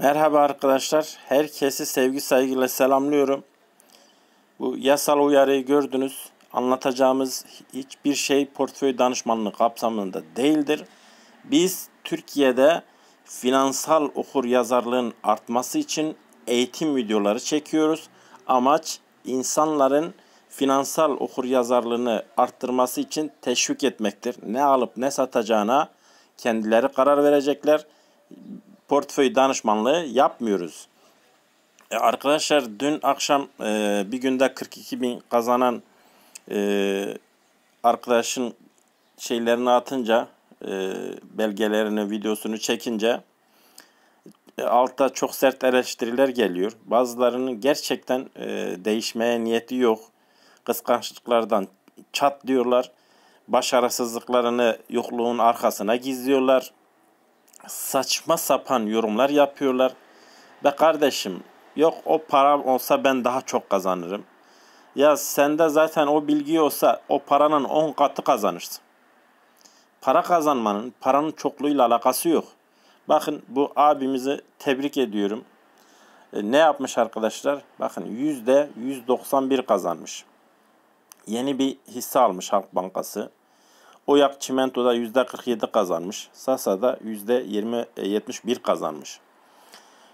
Merhaba arkadaşlar. Herkesi sevgi saygıyla selamlıyorum. Bu yasal uyarıyı gördünüz. Anlatacağımız hiçbir şey portföy danışmanlığı kapsamında değildir. Biz Türkiye'de finansal okur yazarlığın artması için eğitim videoları çekiyoruz. Amaç insanların finansal okur yazarlığını arttırması için teşvik etmektir. Ne alıp ne satacağına kendileri karar verecekler portföy danışmanlığı yapmıyoruz. E arkadaşlar dün akşam e, bir günde 42 bin kazanan e, arkadaşın şeylerini atınca e, belgelerini videosunu çekince e, altta çok sert eleştiriler geliyor. Bazılarının gerçekten e, değişmeye niyeti yok. Kıskançlıklardan çat diyorlar. Başarısızlıklarını yokluğun arkasına gizliyorlar saçma sapan yorumlar yapıyorlar. Be kardeşim yok o para olsa ben daha çok kazanırım. Ya sende zaten o bilgi olsa o paranın 10 katı kazanırsın. Para kazanmanın paranın çokluğuyla alakası yok. Bakın bu abimizi tebrik ediyorum. E, ne yapmış arkadaşlar? Bakın %191 kazanmış. Yeni bir hisse almış Halk Bankası. Oyak Çimento'da %47 kazanmış. Sasa'da %71 e, kazanmış.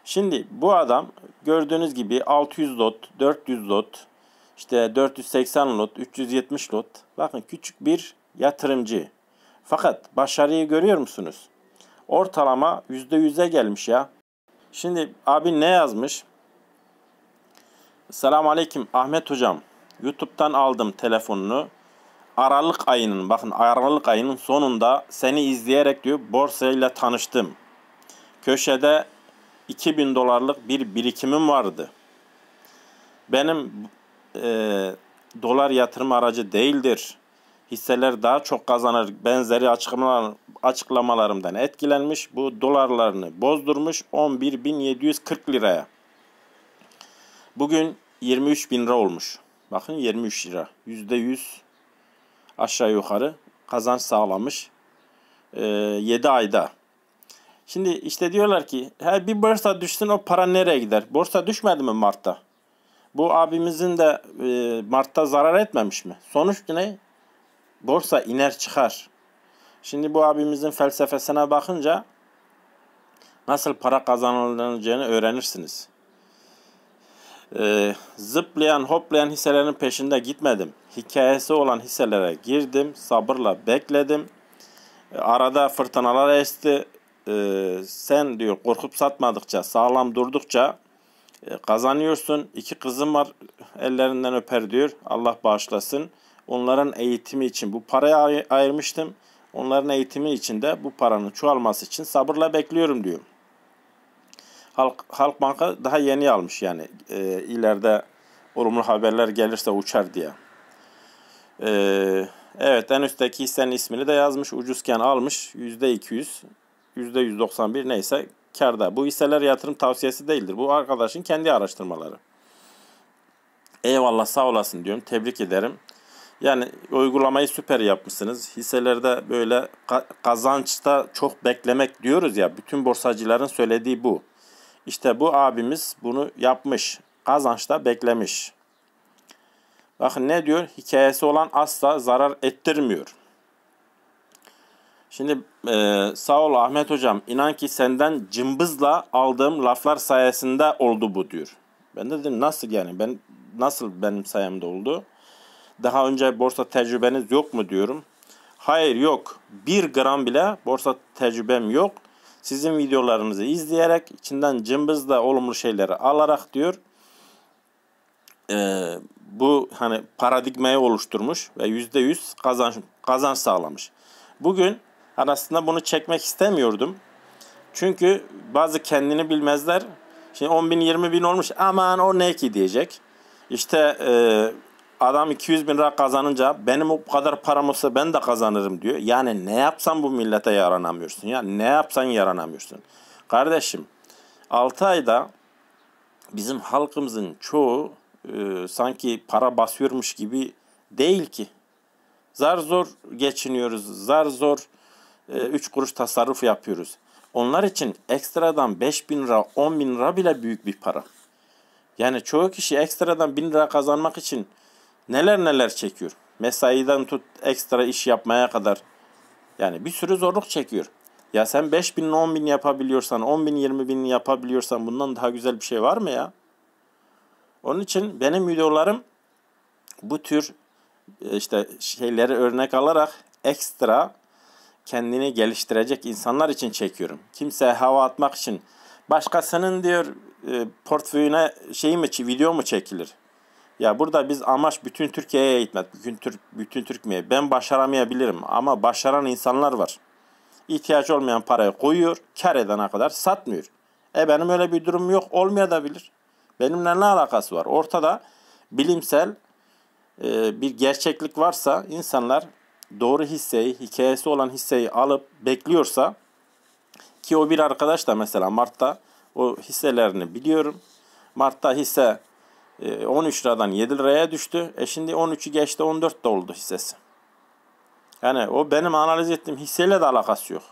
Şimdi bu adam gördüğünüz gibi 600 lot, 400 lot, işte 480 lot, 370 lot. Bakın küçük bir yatırımcı. Fakat başarıyı görüyor musunuz? Ortalama %100'e gelmiş ya. Şimdi abi ne yazmış? Selamun Aleyküm Ahmet Hocam. YouTube'dan aldım telefonunu. Aralık ayının bakın Aralık ayının sonunda seni izleyerek diyor borsayla tanıştım. Köşede 2000 dolarlık bir birikimim vardı. Benim e, dolar yatırım aracı değildir. Hisseler daha çok kazanır benzeri açıklamalar, açıklamalarımdan etkilenmiş. Bu dolarlarını bozdurmuş 11.740 liraya. Bugün 23 bin lira olmuş. Bakın 23 lira. %100 aşağı yukarı kazanç sağlamış e, 7 ayda. Şimdi işte diyorlar ki her bir borsa düşsün o para nereye gider? Borsa düşmedi mi Mart'ta? Bu abimizin de e, Mart'ta zarar etmemiş mi? Sonuç ne? Borsa iner çıkar. Şimdi bu abimizin felsefesine bakınca nasıl para kazanılacağını öğrenirsiniz. Ee, zıplayan hoplayan hisselerin peşinde gitmedim hikayesi olan hisselere girdim. Sabırla bekledim. E, arada fırtınalar esti. E, sen diyor korkup satmadıkça, sağlam durdukça e, kazanıyorsun. İki kızım var ellerinden öper diyor. Allah bağışlasın. Onların eğitimi için bu parayı ayırmıştım. Onların eğitimi için de bu paranın çoğalması için sabırla bekliyorum diyor. Halk, Halk Banka daha yeni almış yani e, ileride olumlu haberler gelirse uçar diye. Ee, evet en üstteki hissenin ismini de yazmış. Ucuzken almış. %200, %191 neyse karda. Bu hisseler yatırım tavsiyesi değildir. Bu arkadaşın kendi araştırmaları. Eyvallah sağ olasın diyorum. Tebrik ederim. Yani uygulamayı süper yapmışsınız. Hisselerde böyle kazançta çok beklemek diyoruz ya. Bütün borsacıların söylediği bu. İşte bu abimiz bunu yapmış. Kazançta beklemiş. Bakın ne diyor? Hikayesi olan asla zarar ettirmiyor. Şimdi e, sağ ol Ahmet hocam. İnan ki senden cımbızla aldığım laflar sayesinde oldu bu diyor. Ben de dedim nasıl yani? Ben nasıl benim sayemde oldu? Daha önce borsa tecrübeniz yok mu diyorum. Hayır yok. Bir gram bile borsa tecrübem yok. Sizin videolarınızı izleyerek içinden cımbızla olumlu şeyleri alarak diyor e, bu hani paradigmayı oluşturmuş ve yüzde yüz kazanç, kazanç sağlamış. Bugün hani aslında bunu çekmek istemiyordum. Çünkü bazı kendini bilmezler. Şimdi 10 bin 20 bin olmuş aman o ne ki diyecek. İşte e, adam 200 bin lira kazanınca benim o kadar param olsa ben de kazanırım diyor. Yani ne yapsan bu millete yaranamıyorsun ya ne yapsan yaranamıyorsun. Kardeşim 6 ayda bizim halkımızın çoğu e, sanki para basıyormuş gibi değil ki. Zar zor geçiniyoruz, zar zor 3 e, kuruş tasarruf yapıyoruz. Onlar için ekstradan 5 bin lira, 10 bin lira bile büyük bir para. Yani çoğu kişi ekstradan 1000 lira kazanmak için neler neler çekiyor. Mesaiden tut ekstra iş yapmaya kadar. Yani bir sürü zorluk çekiyor. Ya sen 5 bin 10 bin yapabiliyorsan, 10 bin 20 bin yapabiliyorsan bundan daha güzel bir şey var mı ya? Onun için benim videolarım bu tür e, işte şeyleri örnek alarak ekstra kendini geliştirecek insanlar için çekiyorum. Kimse hava atmak için başkasının diyor e, portföyüne şey mi video mu çekilir? Ya burada biz amaç bütün Türkiye'ye eğitmek, bütün Türk bütün Türkiye'ye. Ben başaramayabilirim ama başaran insanlar var. İhtiyaç olmayan parayı koyuyor, kar edene kadar satmıyor. E benim öyle bir durum yok, olmayabilir. Benimle ne alakası var? Ortada bilimsel e, bir gerçeklik varsa insanlar doğru hisseyi, hikayesi olan hisseyi alıp bekliyorsa ki o bir arkadaş da mesela Mart'ta o hisselerini biliyorum. Mart'ta hisse 13 e, liradan 7 liraya düştü. E şimdi 13'ü geçti 14 de oldu hissesi. Yani o benim analiz ettiğim hisseyle de alakası yok.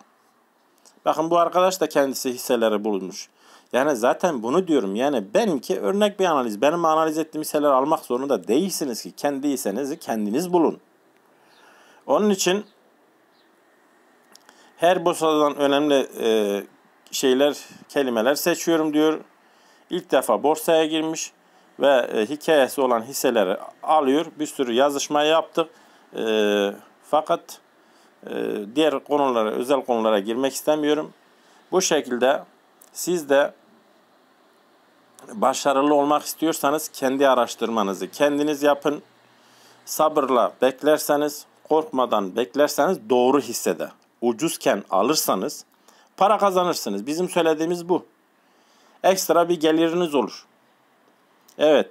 Bakın bu arkadaş da kendisi hisseleri bulmuş. Yani zaten bunu diyorum. Yani benimki örnek bir analiz. Benim analiz ettiğim hisseleri almak zorunda değilsiniz ki. Kendi hissenizi kendiniz bulun. Onun için her borsadan önemli e, şeyler, kelimeler seçiyorum diyor. İlk defa borsaya girmiş ve e, hikayesi olan hisseleri alıyor. Bir sürü yazışma yaptık. E, fakat e, diğer konulara, özel konulara girmek istemiyorum. Bu şekilde siz de başarılı olmak istiyorsanız kendi araştırmanızı kendiniz yapın. Sabırla beklerseniz, korkmadan beklerseniz doğru hissede ucuzken alırsanız para kazanırsınız. Bizim söylediğimiz bu. Ekstra bir geliriniz olur. Evet.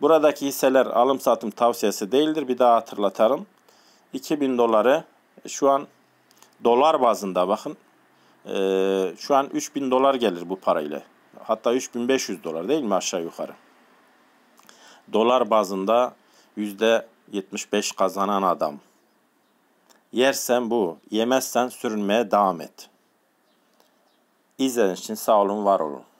Buradaki hisseler alım satım tavsiyesi değildir. Bir daha hatırlatarım. 2000 doları şu an dolar bazında bakın. Ee, şu an 3000 dolar gelir bu parayla hatta 3500 dolar değil mi aşağı yukarı? Dolar bazında %75 kazanan adam. Yersen bu, yemezsen sürünmeye devam et. İzlediğiniz için sağ olun, var olun.